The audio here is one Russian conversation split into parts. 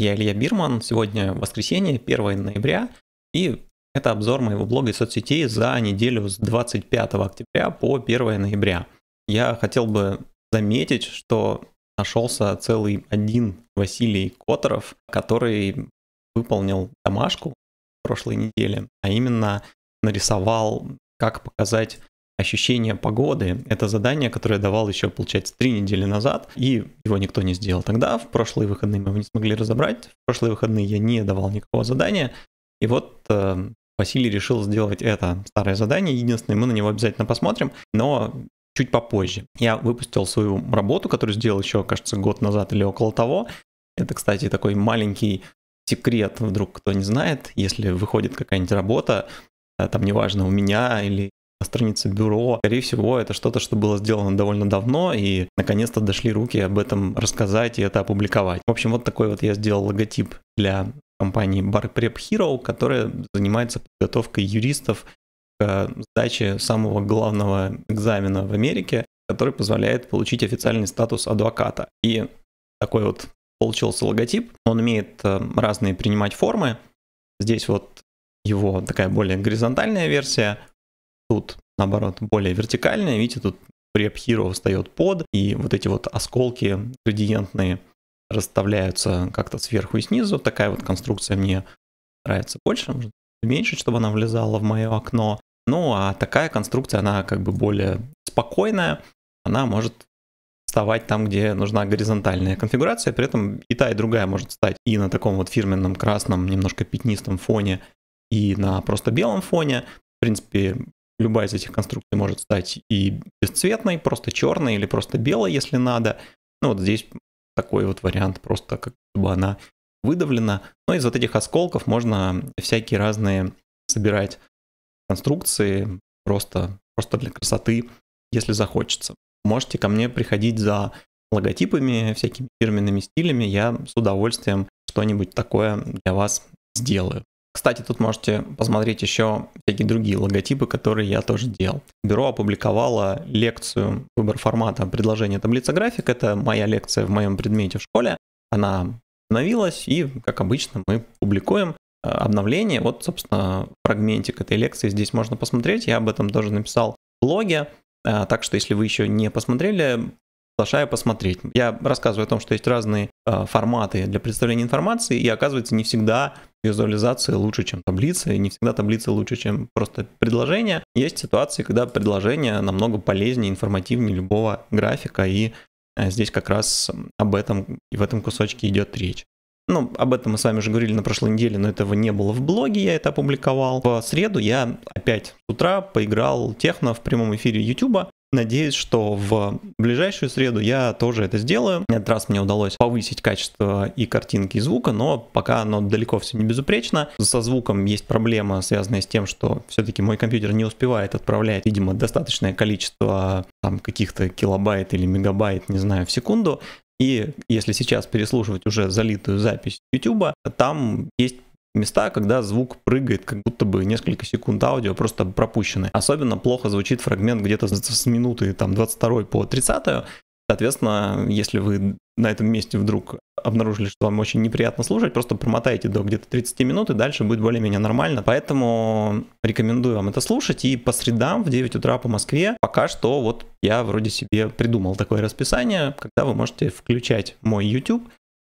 Я Илья Бирман, сегодня воскресенье, 1 ноября, и это обзор моего блога и соцсетей за неделю с 25 октября по 1 ноября. Я хотел бы заметить, что нашелся целый один Василий Которов, который выполнил домашку прошлой неделе, а именно нарисовал, как показать ощущение погоды. Это задание, которое я давал еще, получается, три недели назад, и его никто не сделал тогда. В прошлые выходные мы его не смогли разобрать. В прошлые выходные я не давал никакого задания. И вот э, Василий решил сделать это старое задание. Единственное, мы на него обязательно посмотрим, но чуть попозже. Я выпустил свою работу, которую сделал еще, кажется, год назад или около того. Это, кстати, такой маленький секрет, вдруг кто не знает, если выходит какая-нибудь работа, э, там неважно, у меня или странице бюро. Скорее всего, это что-то, что было сделано довольно давно, и наконец-то дошли руки об этом рассказать и это опубликовать. В общем, вот такой вот я сделал логотип для компании Bar Prep Hero, которая занимается подготовкой юристов к сдаче самого главного экзамена в Америке, который позволяет получить официальный статус адвоката. И такой вот получился логотип. Он умеет э, разные принимать формы. Здесь вот его такая более горизонтальная версия, тут наоборот более вертикальная, видите, тут Prep Hero встает под, и вот эти вот осколки градиентные расставляются как-то сверху и снизу. Такая вот конструкция мне нравится больше, может меньше, чтобы она влезала в мое окно. Ну, а такая конструкция, она как бы более спокойная, она может вставать там, где нужна горизонтальная конфигурация, при этом и та, и другая может стать и на таком вот фирменном красном, немножко пятнистом фоне, и на просто белом фоне. В принципе, любая из этих конструкций может стать и бесцветной, просто черной или просто белой, если надо. Ну вот здесь такой вот вариант, просто как бы она выдавлена. Но из вот этих осколков можно всякие разные собирать конструкции просто, просто для красоты, если захочется. Можете ко мне приходить за логотипами, всякими фирменными стилями, я с удовольствием что-нибудь такое для вас сделаю. Кстати, тут можете посмотреть еще всякие другие логотипы, которые я тоже делал. Бюро опубликовало лекцию «Выбор формата. Предложение таблица график». Это моя лекция в моем предмете в школе. Она обновилась, и, как обычно, мы публикуем э, обновление. Вот, собственно, фрагментик этой лекции здесь можно посмотреть. Я об этом тоже написал в блоге. Э, так что, если вы еще не посмотрели, приглашаю посмотреть. Я рассказываю о том, что есть разные э, форматы для представления информации, и оказывается, не всегда визуализация лучше, чем таблица, и не всегда таблица лучше, чем просто предложение. Есть ситуации, когда предложение намного полезнее, информативнее любого графика, и э, здесь как раз об этом и в этом кусочке идет речь. Ну, об этом мы с вами уже говорили на прошлой неделе, но этого не было в блоге, я это опубликовал. В среду я опять с утра поиграл техно в прямом эфире YouTube. Надеюсь, что в ближайшую среду я тоже это сделаю. На этот раз мне удалось повысить качество и картинки, и звука, но пока оно далеко все не безупречно. Со звуком есть проблема, связанная с тем, что все-таки мой компьютер не успевает отправлять, видимо, достаточное количество там каких-то килобайт или мегабайт, не знаю, в секунду. И если сейчас переслушивать уже залитую запись YouTube, там есть места, когда звук прыгает, как будто бы несколько секунд аудио просто пропущены. Особенно плохо звучит фрагмент где-то с минуты там 22 по 30, Соответственно, если вы на этом месте вдруг обнаружили, что вам очень неприятно слушать, просто промотайте до где-то 30 минут, и дальше будет более-менее нормально. Поэтому рекомендую вам это слушать. И по средам в 9 утра по Москве пока что вот я вроде себе придумал такое расписание, когда вы можете включать мой YouTube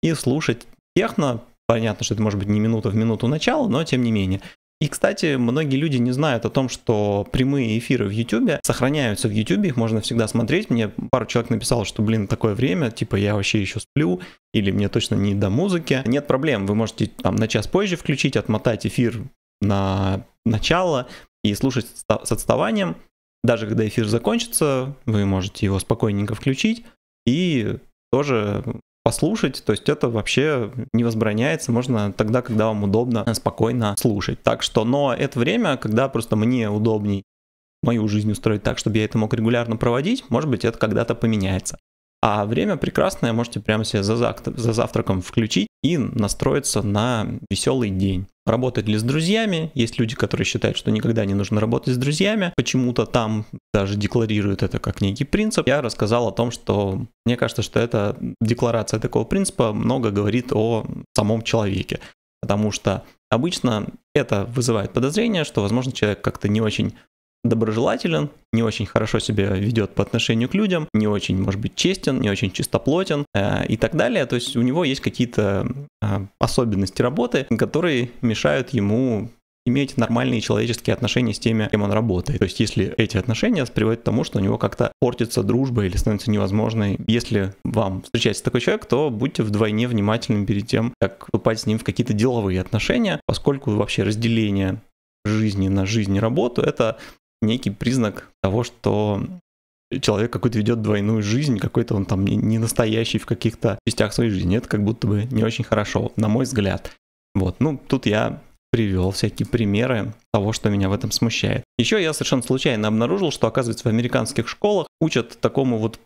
и слушать техно. Понятно, что это может быть не минута в минуту начало, но тем не менее. И, кстати, многие люди не знают о том, что прямые эфиры в YouTube сохраняются в YouTube, их можно всегда смотреть. Мне пару человек написал, что, блин, такое время, типа, я вообще еще сплю, или мне точно не до музыки. Нет проблем, вы можете там на час позже включить, отмотать эфир на начало и слушать с отставанием. Даже когда эфир закончится, вы можете его спокойненько включить и тоже послушать, то есть это вообще не возбраняется, можно тогда, когда вам удобно, спокойно слушать. Так что, но это время, когда просто мне удобней мою жизнь устроить так, чтобы я это мог регулярно проводить, может быть, это когда-то поменяется. А время прекрасное, можете прямо себе за, завтра, за завтраком включить и настроиться на веселый день. Работать ли с друзьями? Есть люди, которые считают, что никогда не нужно работать с друзьями. Почему-то там даже декларируют это как некий принцип. Я рассказал о том, что мне кажется, что эта декларация такого принципа много говорит о самом человеке. Потому что обычно это вызывает подозрение, что, возможно, человек как-то не очень доброжелателен, не очень хорошо себя ведет по отношению к людям, не очень, может быть, честен, не очень чистоплотен э, и так далее. То есть у него есть какие-то э, особенности работы, которые мешают ему иметь нормальные человеческие отношения с теми, кем он работает. То есть если эти отношения приводят к тому, что у него как-то портится дружба или становится невозможной, если вам встречается такой человек, то будьте вдвойне внимательны перед тем, как вступать с ним в какие-то деловые отношения, поскольку вообще разделение жизни на жизнь и работу, это некий признак того, что человек какой-то ведет двойную жизнь, какой-то он там не настоящий в каких-то частях своей жизни. Это как будто бы не очень хорошо, на мой взгляд. Вот, ну, тут я привел всякие примеры того, что меня в этом смущает. Еще я совершенно случайно обнаружил, что, оказывается, в американских школах учат такому вот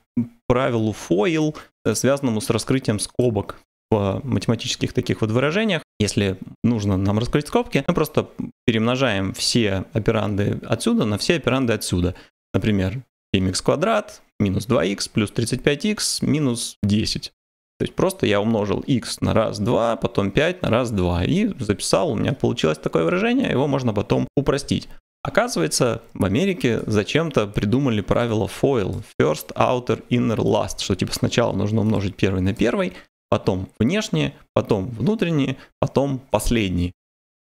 правилу FOIL, э, связанному с раскрытием скобок в математических таких вот выражениях. Если нужно нам раскрыть скобки, мы просто перемножаем все операнды отсюда на все операнды отсюда. Например, x квадрат минус 2x плюс 35x минус 10. То есть просто я умножил x на раз, два, потом 5 на раз, два и записал, у меня получилось такое выражение, его можно потом упростить. Оказывается, в Америке зачем-то придумали правило FOIL, First, Outer, Inner, Last, что типа сначала нужно умножить первый на первый, потом внешние, потом внутренние, потом последние.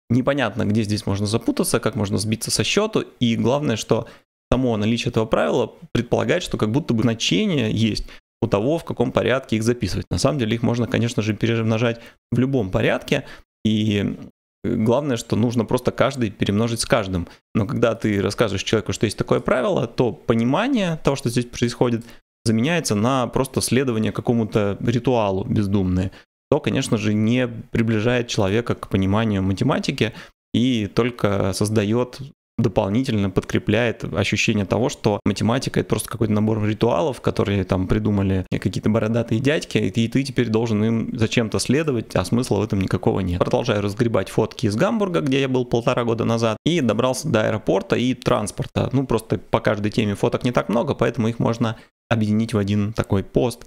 Непонятно, где здесь можно запутаться, как можно сбиться со счету, и главное, что само наличие этого правила предполагает, что как будто бы значение есть у того, в каком порядке их записывать. На самом деле их можно, конечно же, перемножать в любом порядке, и э, главное, что нужно просто каждый перемножить с каждым. Но когда ты рассказываешь человеку, что есть такое правило, то понимание того, что здесь происходит, заменяется на просто следование какому-то ритуалу бездумное, то, конечно же, не приближает человека к пониманию математики и только создает дополнительно подкрепляет ощущение того, что математика это просто какой-то набор ритуалов, которые там придумали какие-то бородатые дядьки, и ты, и ты теперь должен им зачем-то следовать, а смысла в этом никакого нет. Продолжаю разгребать фотки из Гамбурга, где я был полтора года назад, и добрался до аэропорта и транспорта. Ну, просто по каждой теме фоток не так много, поэтому их можно объединить в один такой пост.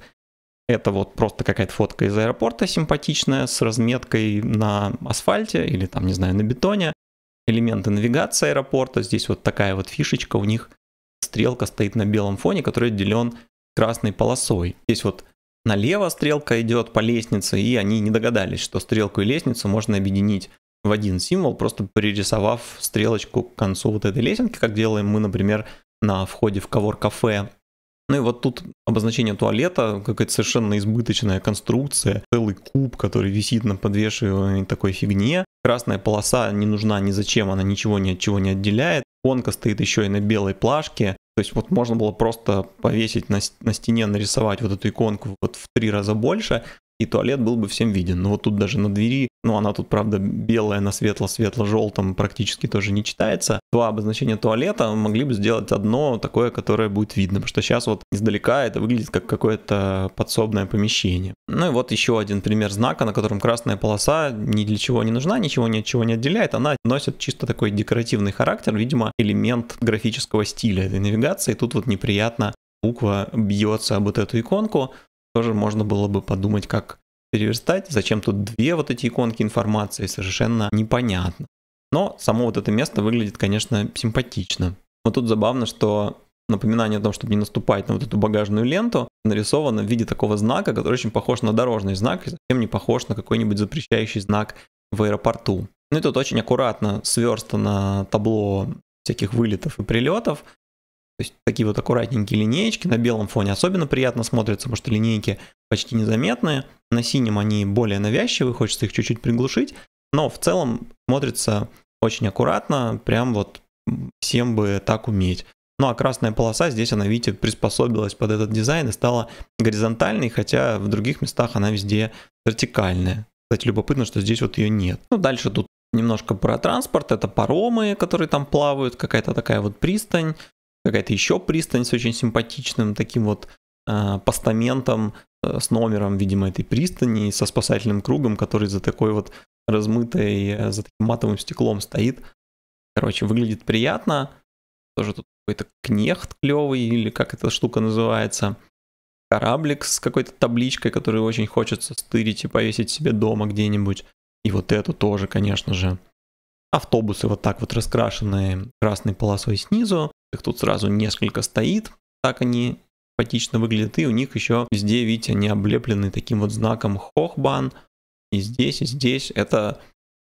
Это вот просто какая-то фотка из аэропорта симпатичная с разметкой на асфальте или там, не знаю, на бетоне. Элементы навигации аэропорта. Здесь вот такая вот фишечка у них. Стрелка стоит на белом фоне, который отделен красной полосой. Здесь вот налево стрелка идет по лестнице, и они не догадались, что стрелку и лестницу можно объединить в один символ, просто пририсовав стрелочку к концу вот этой лесенки, как делаем мы, например, на входе в ковор кафе ну и вот тут обозначение туалета, какая-то совершенно избыточная конструкция, целый куб, который висит на подвешиваемой такой фигне. Красная полоса не нужна ни зачем, она ничего ни от чего не отделяет. Конка стоит еще и на белой плашке. То есть вот можно было просто повесить на, на стене, нарисовать вот эту иконку вот в три раза больше, и туалет был бы всем виден. Но вот тут даже на двери, ну она тут, правда, белая на светло-светло-желтом практически тоже не читается. Два обозначения туалета могли бы сделать одно такое, которое будет видно, потому что сейчас вот издалека это выглядит как какое-то подсобное помещение. Ну и вот еще один пример знака, на котором красная полоса ни для чего не нужна, ничего ни от чего не отделяет, она носит чисто такой декоративный характер, видимо, элемент графического стиля этой навигации. Тут вот неприятно буква бьется об вот эту иконку, тоже можно было бы подумать, как переверстать. Зачем тут две вот эти иконки информации, совершенно непонятно. Но само вот это место выглядит, конечно, симпатично. Вот тут забавно, что напоминание о том, чтобы не наступать на вот эту багажную ленту, нарисовано в виде такого знака, который очень похож на дорожный знак и совсем не похож на какой-нибудь запрещающий знак в аэропорту. Ну и тут очень аккуратно сверстано табло всяких вылетов и прилетов, то есть такие вот аккуратненькие линеечки на белом фоне особенно приятно смотрятся, потому что линейки почти незаметные. На синем они более навязчивые, хочется их чуть-чуть приглушить. Но в целом смотрится очень аккуратно, прям вот всем бы так уметь. Ну а красная полоса здесь она, видите, приспособилась под этот дизайн и стала горизонтальной, хотя в других местах она везде вертикальная. Кстати, любопытно, что здесь вот ее нет. Ну дальше тут немножко про транспорт, это паромы, которые там плавают, какая-то такая вот пристань, какая-то еще пристань с очень симпатичным таким вот э, постаментом э, с номером, видимо, этой пристани, со спасательным кругом, который за такой вот размытой, э, за таким матовым стеклом стоит. Короче, выглядит приятно. Тоже тут какой-то кнехт клевый, или как эта штука называется. Кораблик с какой-то табличкой, который очень хочется стырить и повесить себе дома где-нибудь. И вот эту тоже, конечно же. Автобусы вот так вот раскрашенные красной полосой снизу их тут сразу несколько стоит. Так они симпатично выглядят. И у них еще везде, видите, они облеплены таким вот знаком Хохбан. И здесь, и здесь. Это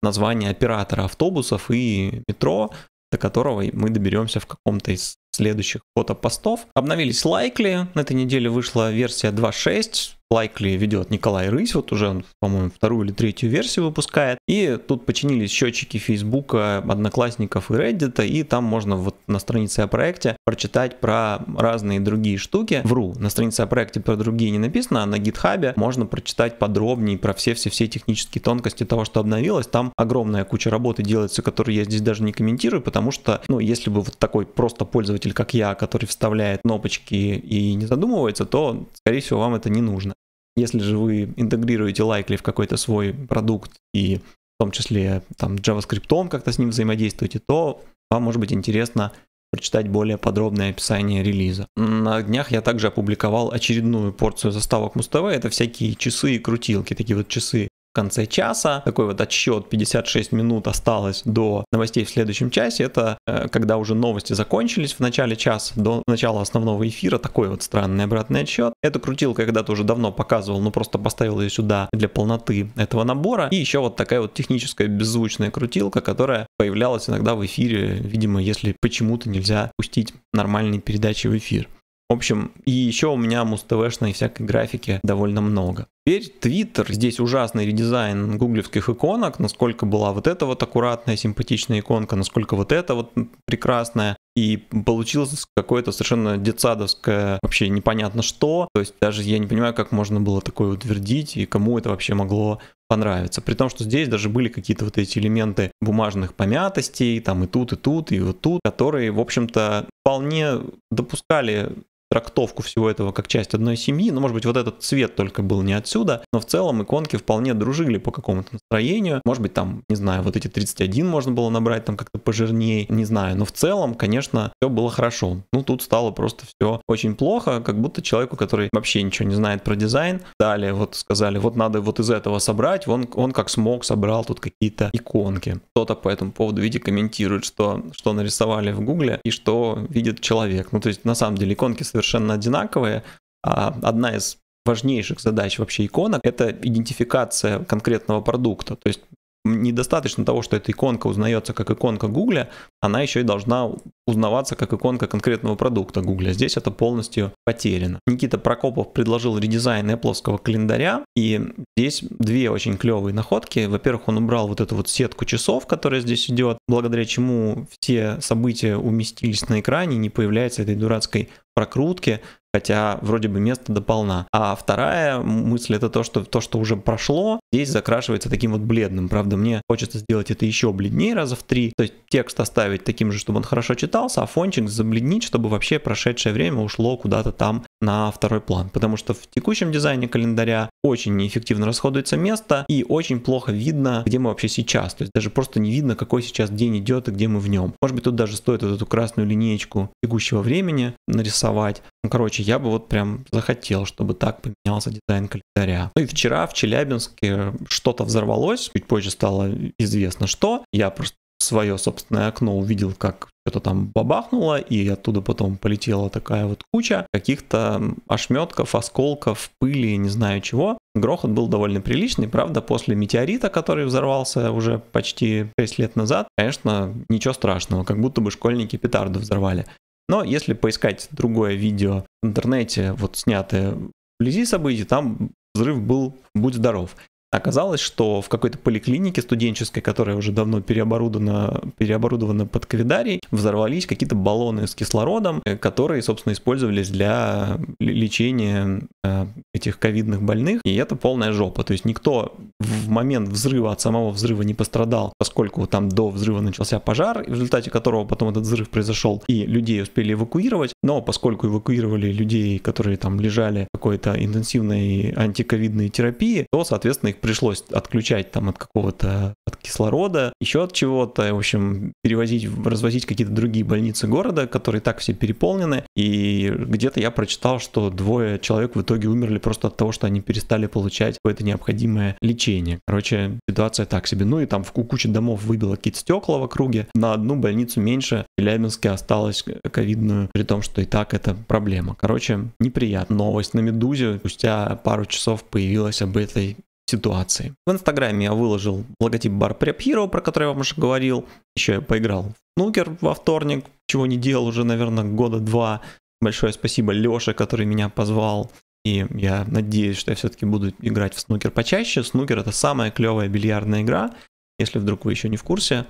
название оператора автобусов и метро, до которого мы доберемся в каком-то из следующих фотопостов. Обновились лайкли. На этой неделе вышла версия 2.6. Лайкли ведет Николай Рысь, вот уже он, по-моему, вторую или третью версию выпускает. И тут починились счетчики Фейсбука, Одноклассников и Reddit, и там можно вот на странице о проекте прочитать про разные другие штуки. Вру, на странице о проекте про другие не написано, а на гитхабе можно прочитать подробнее про все-все-все технические тонкости того, что обновилось. Там огромная куча работы делается, которую я здесь даже не комментирую, потому что, ну, если бы вот такой просто пользователь пользователь, как я, который вставляет кнопочки и не задумывается, то, скорее всего, вам это не нужно. Если же вы интегрируете Likely в какой-то свой продукт и в том числе там JavaScript как-то с ним взаимодействуете, то вам может быть интересно прочитать более подробное описание релиза. На днях я также опубликовал очередную порцию заставок муз Это всякие часы и крутилки, такие вот часы в конце часа. Такой вот отсчет 56 минут осталось до новостей в следующем часе. Это э, когда уже новости закончились в начале часа, до начала основного эфира. Такой вот странный обратный отсчет. Эту крутилку я когда-то уже давно показывал, но просто поставил ее сюда для полноты этого набора. И еще вот такая вот техническая беззвучная крутилка, которая появлялась иногда в эфире, видимо, если почему-то нельзя пустить нормальные передачи в эфир. В общем, и еще у меня муз-ТВшной всякой графики довольно много. Теперь Twitter, здесь ужасный редизайн гуглевских иконок, насколько была вот эта вот аккуратная, симпатичная иконка, насколько вот эта вот прекрасная. И получилось какое-то совершенно детсадовское, вообще непонятно что. То есть даже я не понимаю, как можно было такое утвердить и кому это вообще могло понравиться. При том, что здесь даже были какие-то вот эти элементы бумажных помятостей, там и тут, и тут, и вот тут, которые, в общем-то, вполне допускали трактовку всего этого как часть одной семьи. Ну, может быть, вот этот цвет только был не отсюда, но в целом иконки вполне дружили по какому-то настроению. Может быть, там, не знаю, вот эти 31 можно было набрать там как-то пожирнее, не знаю. Но в целом, конечно, все было хорошо. Ну, тут стало просто все очень плохо, как будто человеку, который вообще ничего не знает про дизайн, дали, вот сказали, вот надо вот из этого собрать, он, он как смог собрал тут какие-то иконки. Кто-то по этому поводу, видите, комментирует, что, что нарисовали в гугле и что видит человек. Ну, то есть, на самом деле, иконки совершенно совершенно одинаковые. А одна из важнейших задач вообще иконок – это идентификация конкретного продукта. То есть недостаточно того, что эта иконка узнается как иконка Гугля, она еще и должна узнаваться как иконка конкретного продукта Гугля. Здесь это полностью потеряно. Никита Прокопов предложил редизайн Apple календаря, и здесь две очень клевые находки. Во-первых, он убрал вот эту вот сетку часов, которая здесь идет, благодаря чему все события уместились на экране, не появляется этой дурацкой прокрутки, хотя вроде бы место дополна. А вторая мысль это то, что то, что уже прошло, здесь закрашивается таким вот бледным. Правда, мне хочется сделать это еще бледнее раза в три, то есть текст оставить таким же, чтобы он хорошо читался, а фончик забледнить, чтобы вообще прошедшее время ушло куда-то там на второй план. Потому что в текущем дизайне календаря очень неэффективно расходуется место и очень плохо видно, где мы вообще сейчас. То есть даже просто не видно, какой сейчас день идет и где мы в нем. Может быть, тут даже стоит вот эту красную линеечку текущего времени нарисовать. Ну, короче, я бы вот прям захотел, чтобы так поменялся дизайн календаря. Ну и вчера в Челябинске что-то взорвалось, чуть позже стало известно что. Я просто свое собственное окно увидел, как что-то там бабахнуло, и оттуда потом полетела такая вот куча каких-то ошметков, осколков, пыли, не знаю чего. Грохот был довольно приличный, правда, после метеорита, который взорвался уже почти 6 лет назад, конечно, ничего страшного, как будто бы школьники петарду взорвали. Но если поискать другое видео в интернете, вот снятое вблизи событий, там взрыв был «Будь здоров». Оказалось, что в какой-то поликлинике студенческой, которая уже давно переоборудована, переоборудована под ковидарий, взорвались какие-то баллоны с кислородом, э, которые, собственно, использовались для лечения э, этих ковидных больных. И это полная жопа. То есть никто в момент взрыва от самого взрыва не пострадал, поскольку там до взрыва начался пожар, в результате которого потом этот взрыв произошел, и людей успели эвакуировать. Но поскольку эвакуировали людей, которые там лежали какой-то интенсивной антиковидной терапии, то, соответственно, их пришлось отключать там от какого-то от кислорода, еще от чего-то, в общем, перевозить, развозить какие-то другие больницы города, которые так все переполнены, и где-то я прочитал, что двое человек в итоге умерли просто от того, что они перестали получать какое-то необходимое лечение. Короче, ситуация так себе. Ну и там в куче домов выбило какие-то стекла в округе, на одну больницу меньше в Челябинске осталось ковидную, при том, что и так это проблема. Короче, неприятно. Новость на «Медузе» спустя пару часов появилась об этой ситуации. В Инстаграме я выложил логотип Бар Prep Hero, про который я вам уже говорил. Еще я поиграл в Нукер во вторник, чего не делал уже, наверное, года два. Большое спасибо Леше, который меня позвал. И я надеюсь, что я все-таки буду играть в снукер почаще. Снукер это самая клевая бильярдная игра. Если вдруг вы еще не в курсе,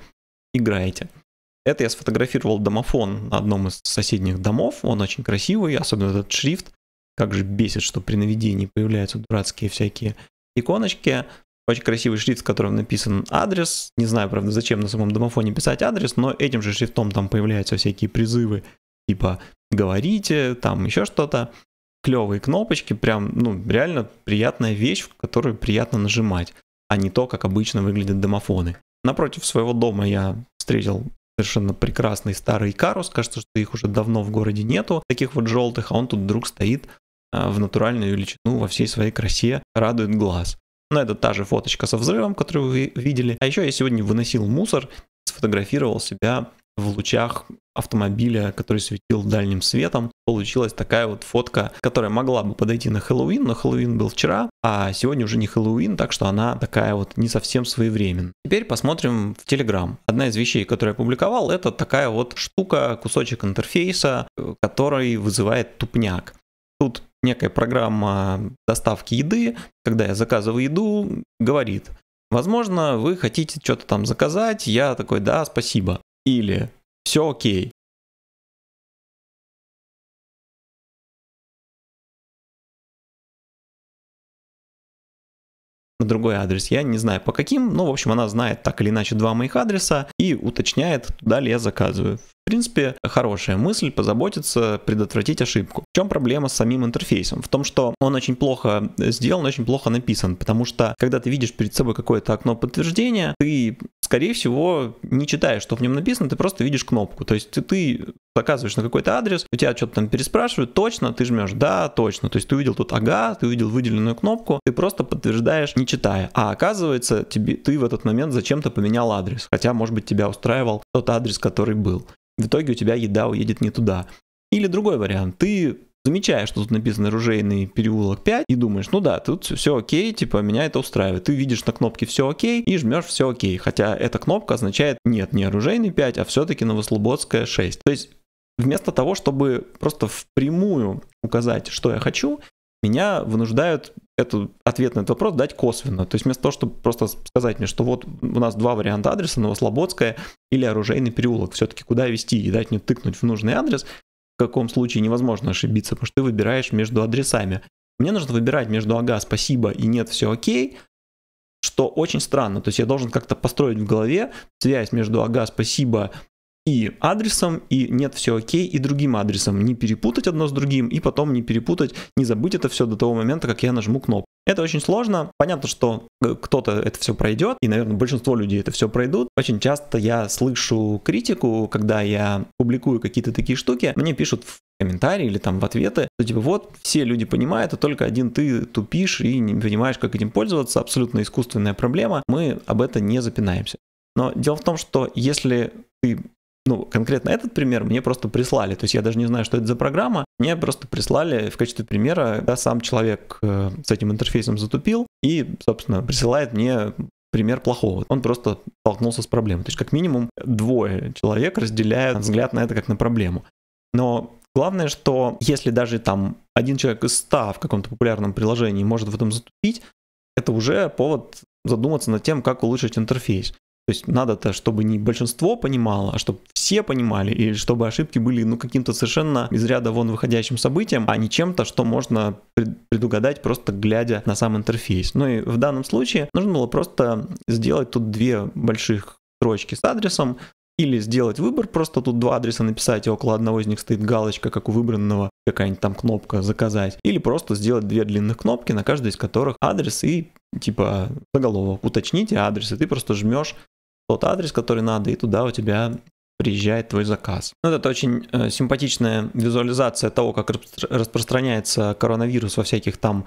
играйте. Это я сфотографировал домофон на одном из соседних домов. Он очень красивый, особенно этот шрифт. Как же бесит, что при наведении появляются дурацкие всякие иконочке, очень красивый шрифт, в котором написан адрес. Не знаю, правда, зачем на самом домофоне писать адрес, но этим же шрифтом там появляются всякие призывы, типа «говорите», там еще что-то. Клевые кнопочки, прям, ну, реально приятная вещь, в которую приятно нажимать, а не то, как обычно выглядят домофоны. Напротив своего дома я встретил совершенно прекрасный старый Карус. Кажется, что их уже давно в городе нету, таких вот желтых, а он тут вдруг стоит а, в натуральную величину во всей своей красе радует глаз. Но это та же фоточка со взрывом, которую вы видели. А еще я сегодня выносил мусор, сфотографировал себя в лучах автомобиля, который светил дальним светом. Получилась такая вот фотка, которая могла бы подойти на Хэллоуин, но Хэллоуин был вчера, а сегодня уже не Хэллоуин, так что она такая вот не совсем своевременная. Теперь посмотрим в Телеграм. Одна из вещей, которую я публиковал, это такая вот штука, кусочек интерфейса, э, который вызывает тупняк. Тут некая программа доставки еды, когда я заказываю еду, говорит, возможно, вы хотите что-то там заказать, я такой, да, спасибо. Или все окей, на другой адрес. Я не знаю по каким, но, в общем, она знает так или иначе два моих адреса и уточняет, туда ли я заказываю. В принципе, хорошая мысль позаботиться, предотвратить ошибку. В чем проблема с самим интерфейсом? В том, что он очень плохо сделан, очень плохо написан, потому что когда ты видишь перед собой какое-то окно подтверждения, ты скорее всего, не читая, что в нем написано, ты просто видишь кнопку. То есть ты, ты заказываешь на какой-то адрес, у тебя что-то там переспрашивают, точно, ты жмешь, да, точно. То есть ты увидел тут ага, ты увидел выделенную кнопку, ты просто подтверждаешь, не читая. А оказывается, тебе, ты в этот момент зачем-то поменял адрес. Хотя, может быть, тебя устраивал тот адрес, который был. В итоге у тебя еда уедет не туда. Или другой вариант. Ты замечаешь, что тут написано «Ружейный переулок 5» и думаешь, ну да, тут все окей, типа меня это устраивает. Ты видишь на кнопке «Все окей» и жмешь «Все окей», хотя эта кнопка означает «Нет, не оружейный 5, а все-таки Новослободская 6». То есть вместо того, чтобы просто впрямую указать, что я хочу, меня вынуждают этот ответ на этот вопрос дать косвенно. То есть вместо того, чтобы просто сказать мне, что вот у нас два варианта адреса, Новослободская или Оружейный переулок, все-таки куда вести и дать мне тыкнуть в нужный адрес, каком случае невозможно ошибиться, потому что ты выбираешь между адресами. Мне нужно выбирать между ага, спасибо и нет, все окей, что очень странно. То есть я должен как-то построить в голове связь между ага, спасибо и адресом, и нет, все окей, и другим адресом. Не перепутать одно с другим, и потом не перепутать, не забыть это все до того момента, как я нажму кнопку. Это очень сложно. Понятно, что э, кто-то это все пройдет, и, наверное, большинство людей это все пройдут. Очень часто я слышу критику, когда я публикую какие-то такие штуки. Мне пишут в комментарии или там в ответы, что типа вот все люди понимают, а только один ты тупишь и не понимаешь, как этим пользоваться. Абсолютно искусственная проблема. Мы об это не запинаемся. Но дело в том, что если ты ну, конкретно этот пример мне просто прислали. То есть я даже не знаю, что это за программа. Мне просто прислали в качестве примера, когда сам человек э, с этим интерфейсом затупил и, собственно, присылает мне пример плохого. Он просто столкнулся с проблемой. То есть как минимум двое человек разделяют взгляд на это как на проблему. Но главное, что если даже там один человек из ста в каком-то популярном приложении может в этом затупить, это уже повод задуматься над тем, как улучшить интерфейс. То есть надо-то, чтобы не большинство понимало, а чтобы все понимали, и чтобы ошибки были ну каким-то совершенно из ряда вон выходящим событием, а не чем-то, что можно предугадать просто глядя на сам интерфейс. Ну и в данном случае нужно было просто сделать тут две больших строчки с адресом, или сделать выбор, просто тут два адреса написать, и около одного из них стоит галочка, как у выбранного, какая-нибудь там кнопка «Заказать», или просто сделать две длинных кнопки, на каждой из которых адрес и типа заголовок. Уточните адрес, и ты просто жмешь тот адрес, который надо, и туда у тебя приезжает твой заказ. Ну, это очень э, симпатичная визуализация того, как распространяется коронавирус во всяких там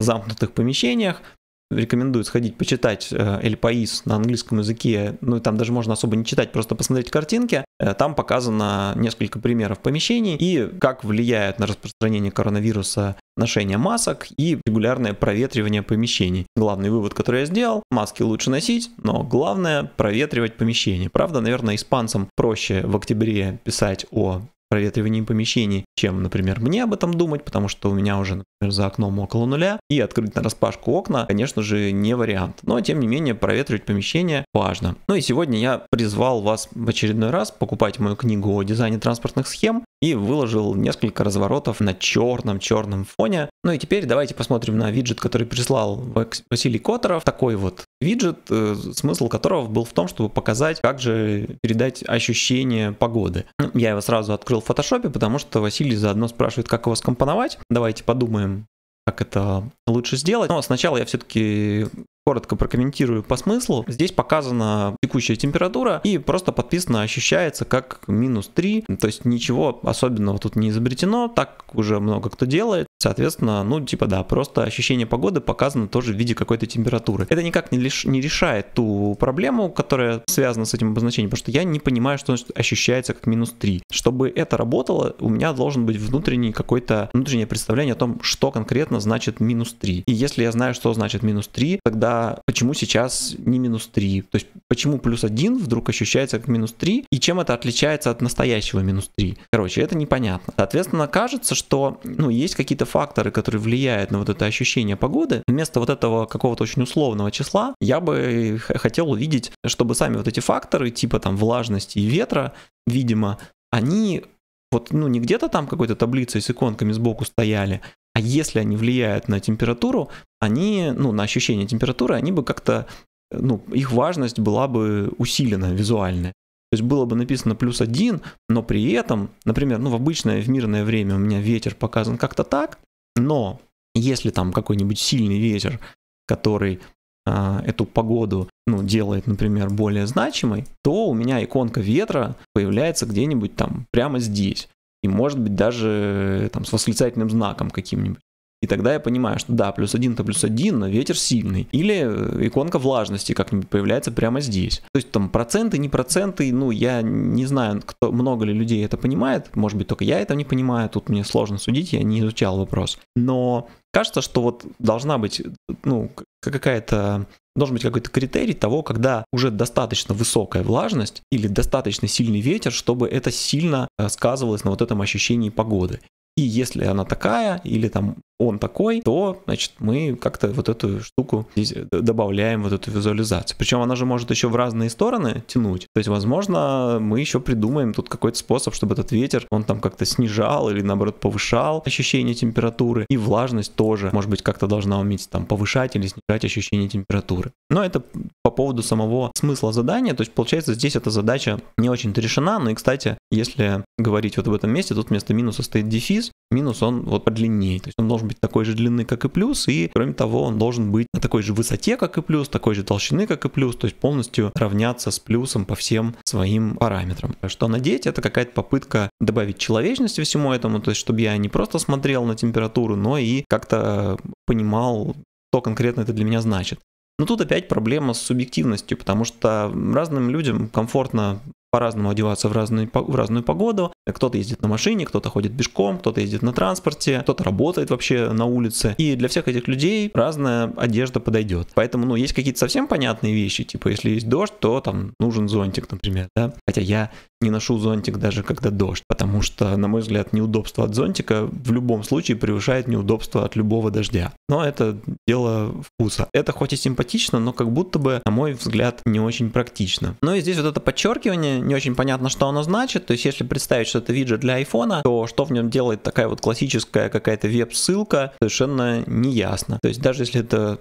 замкнутых помещениях рекомендую сходить почитать э, Эль Паис на английском языке, ну там даже можно особо не читать, просто посмотреть картинки. Э, там показано несколько примеров помещений и как влияет на распространение коронавируса ношение масок и регулярное проветривание помещений. Главный вывод, который я сделал, маски лучше носить, но главное проветривать помещение. Правда, наверное, испанцам проще в октябре писать о проветриванием помещений, чем, например, мне об этом думать, потому что у меня уже, например, за окном около нуля, и открыть на распашку окна, конечно же, не вариант. Но, тем не менее, проветривать помещение важно. Ну и сегодня я призвал вас в очередной раз покупать мою книгу о дизайне транспортных схем и выложил несколько разворотов на черном-черном фоне. Ну и теперь давайте посмотрим на виджет, который прислал Василий Которов. Такой вот виджет, э, смысл которого был в том, чтобы показать, как же передать ощущение погоды. Ну, я его сразу открыл в фотошопе, потому что Василий заодно спрашивает, как его скомпоновать. Давайте подумаем, как это лучше сделать. Но сначала я все-таки Коротко прокомментирую по смыслу. Здесь показана текущая температура и просто подписано ощущается как минус 3. То есть ничего особенного тут не изобретено, так уже много кто делает. Соответственно, ну типа да, просто ощущение погоды показано тоже в виде какой-то температуры. Это никак не, лиш... не решает ту проблему, которая связана с этим обозначением, потому что я не понимаю, что ощущается как минус 3. Чтобы это работало, у меня должен быть внутренний какой-то внутреннее представление о том, что конкретно значит минус 3. И если я знаю, что значит минус 3, тогда почему сейчас не минус 3? То есть почему плюс 1 вдруг ощущается как минус 3? И чем это отличается от настоящего минус 3? Короче, это непонятно. Соответственно, кажется, что ну, есть какие-то факторы, которые влияют на вот это ощущение погоды. Вместо вот этого какого-то очень условного числа я бы хотел увидеть, чтобы сами вот эти факторы, типа там влажности и ветра, видимо, они вот, ну, не где-то там какой-то таблицей с иконками сбоку стояли, а если они влияют на температуру, они, ну, на ощущение температуры, они бы как-то, ну, их важность была бы усилена визуально. То есть было бы написано плюс один, но при этом, например, ну, в обычное, в мирное время у меня ветер показан как-то так, но если там какой-нибудь сильный ветер, который э, эту погоду, ну, делает, например, более значимой, то у меня иконка ветра появляется где-нибудь там прямо здесь и, может быть, даже э, там, с восклицательным знаком каким-нибудь. И тогда я понимаю, что да, плюс один то плюс один, но ветер сильный. Или э, иконка влажности как-нибудь появляется прямо здесь. То есть там проценты, не проценты, ну я не знаю, кто, много ли людей это понимает. Может быть, только я это не понимаю, тут мне сложно судить, я не изучал вопрос. Но кажется, что вот должна быть ну, какая-то Должен быть какой-то критерий того, когда уже достаточно высокая влажность или достаточно сильный ветер, чтобы это сильно э, сказывалось на вот этом ощущении погоды. И если она такая, или там он такой, то, значит, мы как-то вот эту штуку здесь добавляем, вот эту визуализацию. Причем она же может еще в разные стороны тянуть. То есть, возможно, мы еще придумаем тут какой-то способ, чтобы этот ветер, он там как-то снижал или, наоборот, повышал ощущение температуры. И влажность тоже, может быть, как-то должна уметь там повышать или снижать ощущение температуры. Но это по поводу самого смысла задания. То есть, получается, здесь эта задача не очень-то решена. Ну и, кстати, если говорить вот об этом месте, тут вместо минуса стоит дефис. Минус он вот подлиннее. То есть он должен должен быть такой же длины, как и плюс, и кроме того, он должен быть на такой же высоте, как и плюс, такой же толщины, как и плюс, то есть полностью равняться с плюсом по всем своим параметрам. Что надеть, это какая-то попытка добавить человечность всему этому, то есть чтобы я не просто смотрел на температуру, но и как-то понимал, что конкретно это для меня значит. Но тут опять проблема с субъективностью, потому что разным людям комфортно по-разному одеваться в, разную в разную погоду. Кто-то ездит на машине, кто-то ходит пешком, кто-то ездит на транспорте, кто-то работает вообще на улице. И для всех этих людей разная одежда подойдет. Поэтому, ну, есть какие-то совсем понятные вещи, типа, если есть дождь, то там нужен зонтик, например, да. Хотя я не ношу зонтик даже когда дождь, потому что, на мой взгляд, неудобство от зонтика в любом случае превышает неудобство от любого дождя. Но это дело вкуса. Это хоть и симпатично, но как будто бы, на мой взгляд, не очень практично. Ну и здесь вот это подчеркивание, не очень понятно, что оно значит. То есть, если представить, что это виджет для айфона, то что в нем делает такая вот классическая какая-то веб-ссылка, совершенно не ясно. То есть, даже если это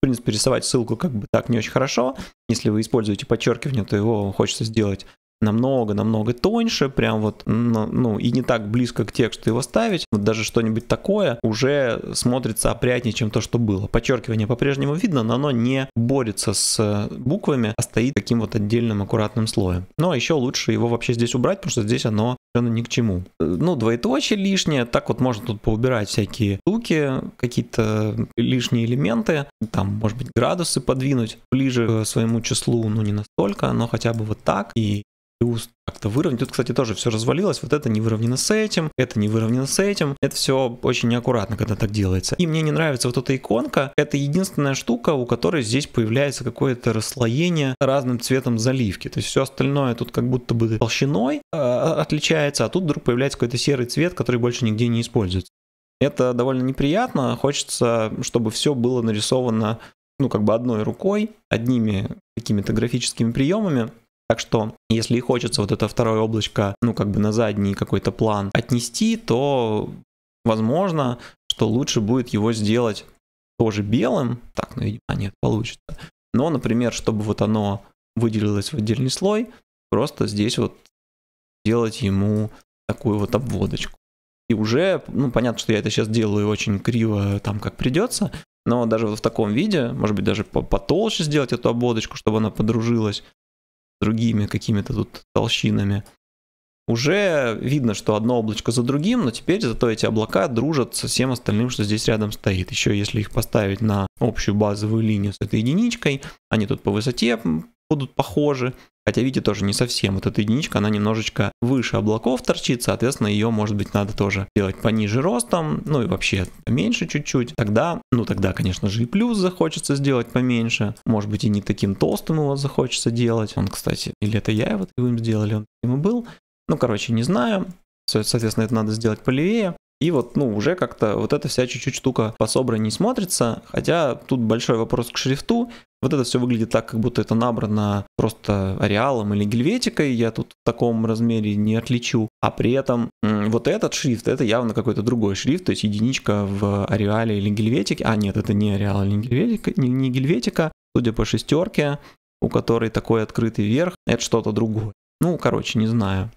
в принципе, рисовать ссылку как бы так не очень хорошо. Если вы используете подчеркивание, то его хочется сделать намного-намного тоньше, прям вот, ну, и не так близко к тексту его ставить, вот даже что-нибудь такое уже смотрится опрятнее, чем то, что было. Подчеркивание по-прежнему видно, но оно не борется с э, буквами, а стоит таким вот отдельным аккуратным слоем. Но ну, а еще лучше его вообще здесь убрать, потому что здесь оно совершенно ни к чему. Э, ну, двоеточие лишнее, так вот можно тут поубирать всякие штуки, какие-то лишние элементы, там, может быть, градусы подвинуть ближе к своему числу, ну, не настолько, но хотя бы вот так, и плюс как-то выровнять. Тут, кстати, тоже все развалилось. Вот это не выровнено с этим, это не выровнено с этим. Это все очень неаккуратно, когда так делается. И мне не нравится вот эта иконка. Это единственная штука, у которой здесь появляется какое-то расслоение разным цветом заливки. То есть все остальное тут как будто бы толщиной э, отличается, а тут вдруг появляется какой-то серый цвет, который больше нигде не используется. Это довольно неприятно. Хочется, чтобы все было нарисовано ну, как бы одной рукой, одними какими-то графическими приемами. Так что, если и хочется вот это второе облачко, ну, как бы на задний какой-то план отнести, то возможно, что лучше будет его сделать тоже белым. Так, ну, видимо, нет, получится. Но, например, чтобы вот оно выделилось в отдельный слой, просто здесь вот делать ему такую вот обводочку. И уже, ну, понятно, что я это сейчас делаю очень криво, там, как придется, но даже вот в таком виде, может быть, даже потолще сделать эту обводочку, чтобы она подружилась, другими какими-то тут толщинами. Уже видно, что одно облачко за другим, но теперь зато эти облака дружат со всем остальным, что здесь рядом стоит. Еще если их поставить на общую базовую линию с этой единичкой, они тут по высоте будут похожи, Хотя, видите, тоже не совсем. Вот эта единичка, она немножечко выше облаков торчит, соответственно, ее, может быть, надо тоже делать пониже ростом, ну и вообще меньше чуть-чуть. Тогда, ну тогда, конечно же, и плюс захочется сделать поменьше. Может быть, и не таким толстым его захочется делать. Он, кстати, или это я его сделали, он ему был. Ну, короче, не знаю. Соответственно, это надо сделать полевее. И вот, ну, уже как-то вот эта вся чуть-чуть штука по собранней смотрится, хотя тут большой вопрос к шрифту. Вот это все выглядит так, как будто это набрано просто ареалом или гельветикой, я тут в таком размере не отличу. А при этом вот этот шрифт, это явно какой-то другой шрифт, то есть единичка в ареале или гельветике. А нет, это не ареал или гельветика, не, не гельветика. Судя по шестерке, у которой такой открытый верх, это что-то другое. Ну, короче, не знаю.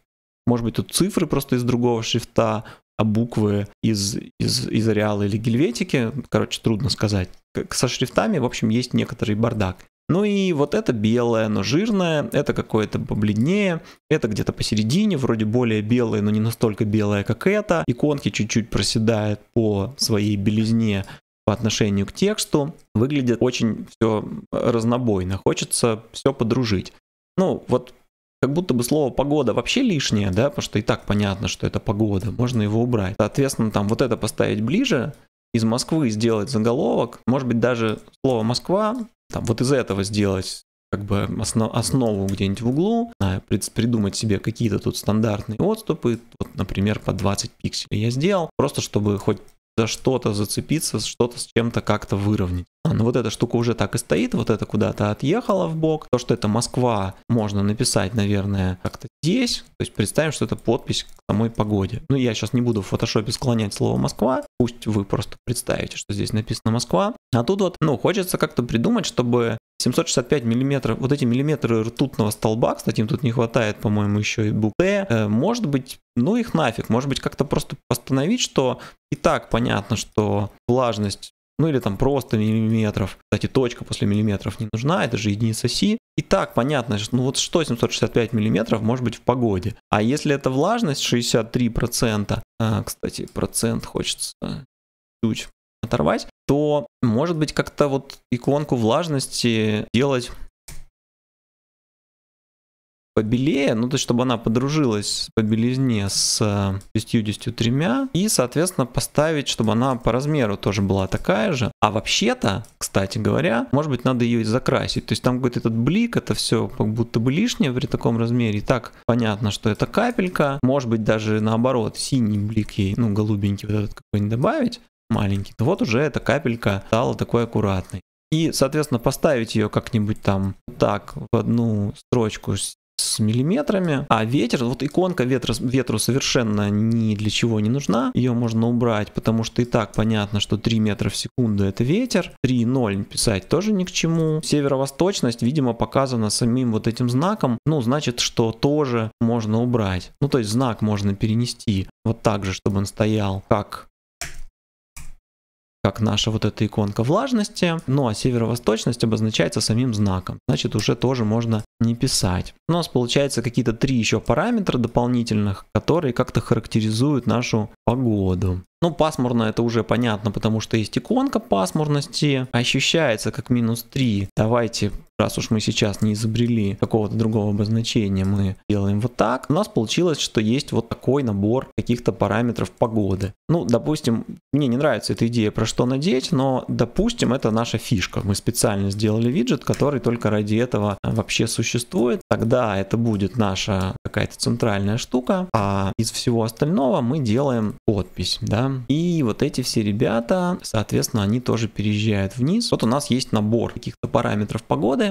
Может быть, тут цифры просто из другого шрифта, а буквы из, из, из Ареала или Гельветики, короче, трудно сказать. Со шрифтами, в общем, есть некоторый бардак. Ну и вот это белое, но жирное, это какое-то побледнее, это где-то посередине, вроде более белое, но не настолько белое, как это. Иконки чуть-чуть проседают по своей белизне по отношению к тексту. Выглядит очень все разнобойно, хочется все подружить. Ну, вот как будто бы слово погода вообще лишнее, да, потому что и так понятно, что это погода, можно его убрать. Соответственно, там вот это поставить ближе, из Москвы сделать заголовок, может быть, даже слово Москва, там вот из этого сделать как бы основ, основу где-нибудь в углу, а, придумать себе какие-то тут стандартные отступы, вот, например, по 20 пикселей я сделал, просто чтобы хоть за что-то зацепиться, что-то с чем-то как-то выровнять. А, ну вот эта штука уже так и стоит, вот это куда-то отъехала в бок. То, что это Москва, можно написать, наверное, как-то здесь. То есть представим, что это подпись к самой погоде. Ну, я сейчас не буду в фотошопе склонять слово Москва. Пусть вы просто представите, что здесь написано Москва. А тут вот, ну, хочется как-то придумать, чтобы 765 миллиметров, вот эти миллиметры ртутного столба, кстати, им тут не хватает, по-моему, еще и букв Т, э, может быть, ну их нафиг, может быть, как-то просто постановить, что и так понятно, что влажность ну или там просто миллиметров. Кстати, точка после миллиметров не нужна, это же единица си. И так понятно, что ну вот что 765 миллиметров может быть в погоде. А если это влажность 63%, а, кстати, процент хочется чуть оторвать, то, может быть, как-то вот иконку влажности делать побелее, ну то есть чтобы она подружилась по белизне с 53 э, и соответственно поставить, чтобы она по размеру тоже была такая же. А вообще-то, кстати говоря, может быть надо ее и закрасить, то есть там какой-то этот блик, это все как будто бы лишнее при таком размере. И так понятно, что это капелька, может быть даже наоборот синий блик ей, ну голубенький вот этот какой-нибудь добавить, маленький. Но вот уже эта капелька стала такой аккуратной. И, соответственно, поставить ее как-нибудь там так в одну строчку с с миллиметрами, а ветер, вот иконка ветра, ветру совершенно ни для чего не нужна, ее можно убрать, потому что и так понятно, что 3 метра в секунду это ветер, 3.0 писать тоже ни к чему, северо-восточность, видимо, показана самим вот этим знаком, ну, значит, что тоже можно убрать, ну, то есть знак можно перенести вот так же, чтобы он стоял как как наша вот эта иконка влажности, ну а северо-восточность обозначается самим знаком, значит уже тоже можно не писать. У нас получается какие-то три еще параметра дополнительных, которые как-то характеризуют нашу погоду. Ну, пасмурно это уже понятно, потому что есть иконка пасмурности. Ощущается как минус 3. Давайте раз уж мы сейчас не изобрели какого-то другого обозначения, мы делаем вот так, у нас получилось, что есть вот такой набор каких-то параметров погоды. Ну, допустим, мне не нравится эта идея, про что надеть, но, допустим, это наша фишка. Мы специально сделали виджет, который только ради этого э, вообще существует. Тогда это будет наша какая-то центральная штука, а из всего остального мы делаем подпись, да. И вот эти все ребята, соответственно, они тоже переезжают вниз. Вот у нас есть набор каких-то параметров погоды,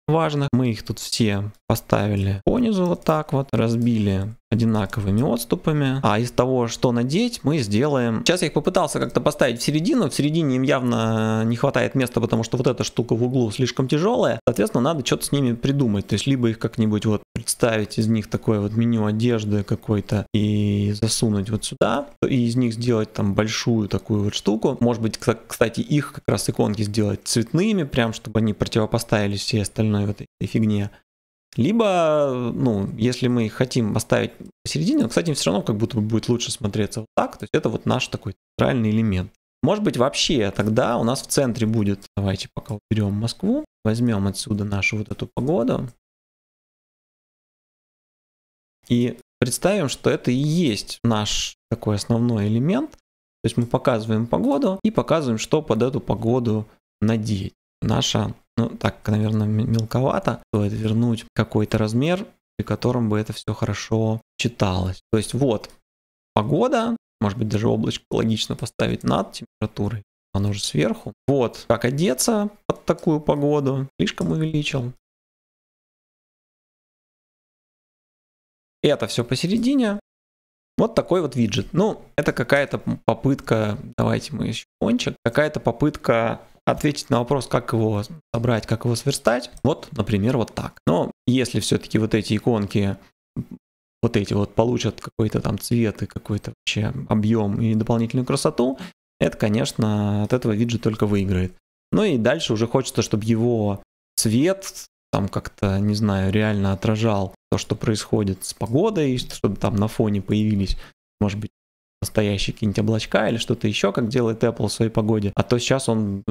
важных. Мы их тут все поставили понизу вот так вот, разбили одинаковыми отступами. А из того, что надеть, мы сделаем... Сейчас я их попытался как-то поставить в середину. В середине им явно не хватает места, потому что вот эта штука в углу слишком тяжелая. Соответственно, надо что-то с ними придумать. То есть, либо их как-нибудь вот представить из них такое вот меню одежды какой-то и засунуть вот сюда. И из них сделать там большую такую вот штуку. Может быть, кстати, их как раз иконки сделать цветными, прям чтобы они противопоставили все остальные в этой фигне. Либо, ну, если мы хотим оставить посередине, кстати, все равно как будто бы будет лучше смотреться вот так. То есть это вот наш такой центральный элемент. Может быть, вообще тогда у нас в центре будет, давайте пока уберем Москву, возьмем отсюда нашу вот эту погоду. И представим, что это и есть наш такой основной элемент. То есть мы показываем погоду и показываем, что под эту погоду надеть. Наша ну так, наверное, мелковато, стоит вернуть какой-то размер, при котором бы это все хорошо читалось. То есть вот, погода, может быть, даже облачко логично поставить над температурой, оно же сверху. Вот, как одеться под такую погоду, слишком увеличил. Это все посередине. Вот такой вот виджет. Ну, это какая-то попытка, давайте мы еще кончик, какая-то попытка ответить на вопрос, как его собрать, как его сверстать, вот, например, вот так. Но если все-таки вот эти иконки, вот эти вот получат какой-то там цвет и какой-то вообще объем и дополнительную красоту, это, конечно, от этого виджет только выиграет. Ну и дальше уже хочется, чтобы его цвет там как-то, не знаю, реально отражал то, что происходит с погодой, чтобы там на фоне появились, может быть, настоящие какие-нибудь облачка или что-то еще, как делает Apple в своей погоде. А то сейчас он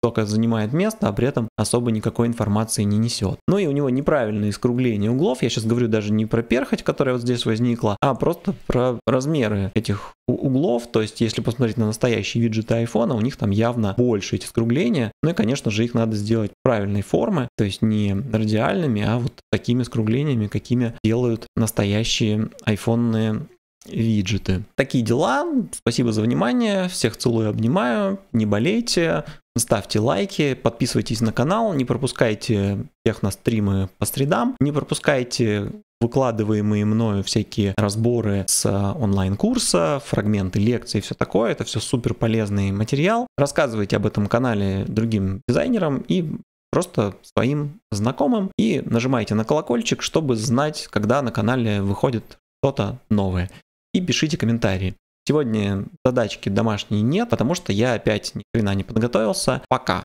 только занимает место, а при этом особо никакой информации не несет. Ну и у него неправильное искругление углов. Я сейчас говорю даже не про перхоть, которая вот здесь возникла, а просто про размеры этих углов. То есть, если посмотреть на настоящие виджеты iPhone, у них там явно больше эти скругления. Ну и, конечно же, их надо сделать правильной формы, то есть не радиальными, а вот такими скруглениями, какими делают настоящие айфонные виджеты. Такие дела. Спасибо за внимание. Всех целую, и обнимаю. Не болейте. Ставьте лайки, подписывайтесь на канал, не пропускайте стримы по средам, не пропускайте выкладываемые мною всякие разборы с а, онлайн-курса, фрагменты лекций и все такое. Это все супер полезный материал. Рассказывайте об этом канале другим дизайнерам и просто своим знакомым. И нажимайте на колокольчик, чтобы знать, когда на канале выходит что-то новое и пишите комментарии. Сегодня задачки домашней нет, потому что я опять ни хрена не подготовился. Пока.